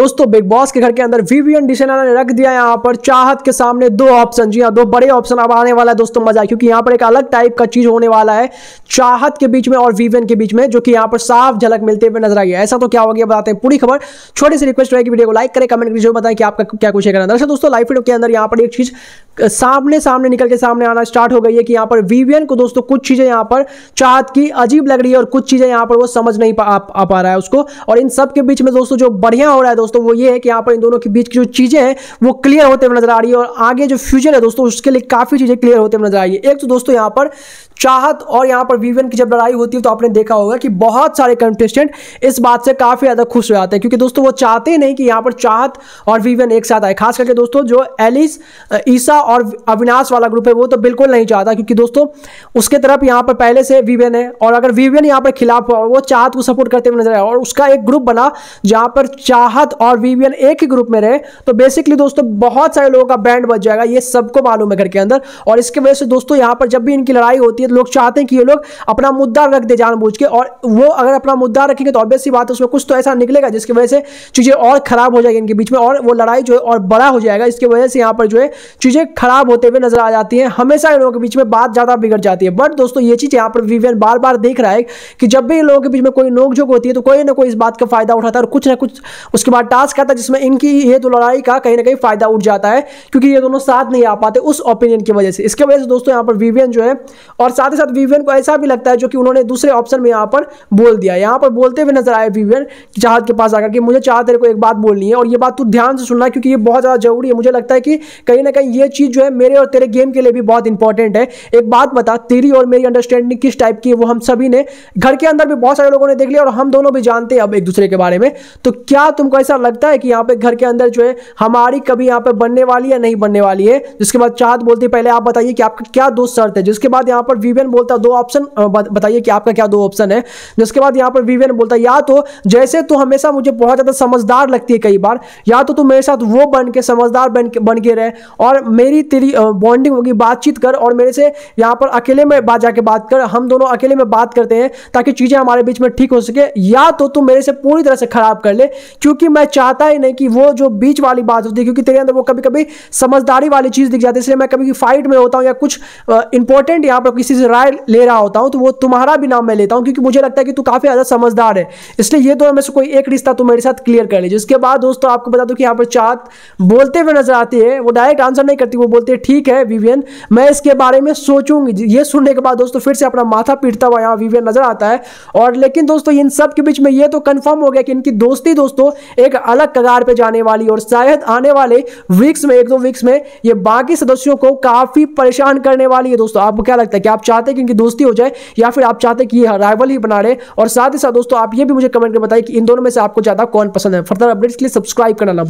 दोस्तों big boss के घर के अंदर वीवीएन डिसेना ने रख दिया यहाँ पर चाहत के सामने दो ऑप्शन जी हाँ दो बड़े ऑप्शन अब आने वाला है दोस्तों मजा क्योंकि यहाँ पर एक अलग टाइप का चीज होने वाला है चाहत के बीच में और वीवीएन के बीच में जो कि यहाँ पर साफ झलक मिलते हुए नजर आई है ऐसा तो क्या हो गया बताते हैं पूरी खबर छोटी सी रिक्वेस्ट रहेगी वीडियो को लाइक करें कमेंट कीजिए बताएं कि आपका क्या कुछ है अच्छा दोस्तों लाइफ वीडियो के अंदर यहाँ पर एक चीज सामने सामने निकल के सामने आना स्टार्ट हो गई है कि यहाँ पर वीवियन को दोस्तों कुछ चीज़ें यहाँ पर चाहत की अजीब लग रही है और कुछ चीज़ें यहाँ पर वो समझ नहीं पा, आ, आ पा रहा है उसको और इन सब के बीच में दोस्तों जो बढ़िया हो रहा है दोस्तों वो ये है कि यहाँ पर इन दोनों के बीच की जो चीज़ें हैं वो क्लियर होते हुए नजर आ रही है और आगे जो फ्यूचर है दोस्तों उसके लिए काफ़ी चीज़ें क्लियर होते हुए नजर आ रही है एक तो दोस्तों यहाँ पर चाहत और यहाँ पर वीवियन की जब लड़ाई होती है तो आपने देखा होगा कि बहुत सारे कंटेस्टेंट इस बात से काफ़ी ज़्यादा खुश हो जाते हैं क्योंकि दोस्तों वो चाहते नहीं कि यहाँ पर चाहत और वीवियन एक साथ आए खास करके दोस्तों जो एलिस ईसा और अविनाश वाला ग्रुप है वो तो बिल्कुल नहीं चाहता क्योंकि दोस्तों उसके तरफ यहाँ पर पहले से वीवियन है और अगर वीवियन यहाँ पर खिलाफ हुआ और वो चाहत को सपोर्ट करते हुए नजर आया और उसका एक ग्रुप बना जहाँ पर चाहत और वीवियन एक ही ग्रुप में रहे तो बेसिकली दोस्तों बहुत सारे लोगों का बैंड बच जाएगा ये सबको मालूम है घर के अंदर और इसके वजह से दोस्तों यहाँ पर जब भी इनकी लड़ाई होती है लोग चाहते हैं कि ये लोग अपना मुद्दा रख दे जानबूझ के और वो अगर अपना मुद्दा रखेंगे तो ऑब्वियस सी बात है उसमें कुछ तो ऐसा निकलेगा जिसकी वजह से चीज़ें और ख़राब हो जाएगी इनके बीच में और वो लड़ाई जो है और बड़ा हो जाएगा इसकी वजह से यहाँ पर जो है चीज़ें खराब होते हुए नजर आ जाती हैं हमेशा इन लोगों के बीच में बात ज़्यादा बिगड़ जाती है बट दोस्तों ये चीज़ यहाँ पर विवियन बार बार देख रहा है कि जब भी इन लोगों के बीच में कोई नोकझोंक होती है तो कोई ना कोई इस बात का फ़ायदा उठाता है और कुछ ना कुछ उसके बाद टास्क आता है जिसमें इनकी ये तो लड़ाई का कहीं ना कहीं फ़ायदा उठ जाता है क्योंकि ये दोनों साथ नहीं आ पाते उस ओपिनियन की वजह से इसके वजह से दोस्तों यहाँ पर विवियन जो है और साथ ही साथ विवियन को ऐसा भी लगता है जो कि उन्होंने दूसरे ऑप्शन में यहाँ पर बोल दिया यहाँ पर बोलते हुए नजर आए विवियन चाहत के पास आकर कि मुझे चाहत तेरे को एक बात बोलनी है और ये बात तू ध्यान से सुनना क्योंकि ये बहुत ज़्यादा जरूरी है मुझे लगता है कि कहीं ना कहीं ये चीज़ जो है मेरे और तेरे गेम के लिए भी बहुत इंपॉर्टेंट है एक बात बता तेरी और मेरी अंडरस्टैंडिंग किस टाइप की है वो हम सभी ने घर के अंदर भी बहुत सारे लोगों ने देख लिया और हम दोनों भी जानते हैं अब एक दूसरे के बारे में तो क्या तुमको ऐसा लगता है कि यहाँ पे घर के अंदर जो है हमारी कभी यहाँ पे बनने वाली या नहीं बनने वाली है जिसके बाद चाहत बोलती है पहले आप बताइए कि आपका क्या दो शर्त है जिसके बाद यहाँ पर वीवेन बोलता है दो ऑप्शन बताइए कि आपका क्या दो ऑप्शन है जिसके बाद यहाँ पर वीवेन बोलता है या तो जैसे तो हमेशा मुझे बहुत ज़्यादा समझदार लगती है कई बार या तो तू मेरे साथ वो बन के समझदार बन के बन के रहे और मेरी तेरी बॉन्डिंग होगी बातचीत कर और मेरे से यहाँ पर अकेले में बात जाके बात कर हम दोनों अकेले में बात करते हैं ताकि चीज़ें हमारे बीच में ठीक हो सके या तो तू मेरे से पूरी तरह से ख़राब कर ले क्योंकि मैं चाहता ही नहीं कि वो जो बीच वाली बात होती है क्योंकि तेरे अंदर वो कभी कभी समझदारी वाली चीज़ दिख जाती है इसलिए मैं कभी फाइट में होता हूँ या कुछ इंपॉर्टेंट यहाँ पर किसी चीज़ राय ले रहा होता हूँ तो वो तुम्हारा भी नाम मैं लेता हूँ क्योंकि मुझे लगता है कि तू काफ़ी ज़्यादा समझदार है इसलिए ये दोनों में से कोई एक रिश्ता तुम मेरे साथ क्लियर कर लीजिए उसके बाद दोस्तों आपको बता दूँ कि यहाँ पर चात बोलते हुए नजर आती है वो डायरेक्ट आंसर नहीं करती वो बोलती है ठीक है विवियन मैं इसके बारे में सोचूंगी ये सुनने के बाद दोस्तों फिर से अपना माथा पीटता हुआ यहाँ विवियन नजर आता है और लेकिन दोस्तों इन सब के बीच में ये तो कन्फर्म हो गया कि इनकी दोस्ती दोस्तों एक अलग कगार पर जाने वाली और शायद आने वाले वीक्स में एक दो वीक्स में ये बाकी सदस्यों को काफ़ी परेशान करने वाली है दोस्तों आपको क्या लगता है क्या आप चाहते हैं कि इनकी दोस्ती हो जाए या फिर आप चाहते हैं कि ये राइवल ही बना रहे और साथ ही साथ दोस्तों आप ये भी मुझे कमेंट कर बताइए कि इन दोनों में से आपको ज़्यादा कौन पसंद है फर्दर अपडेट्स के लिए सब्सक्राइब करना ना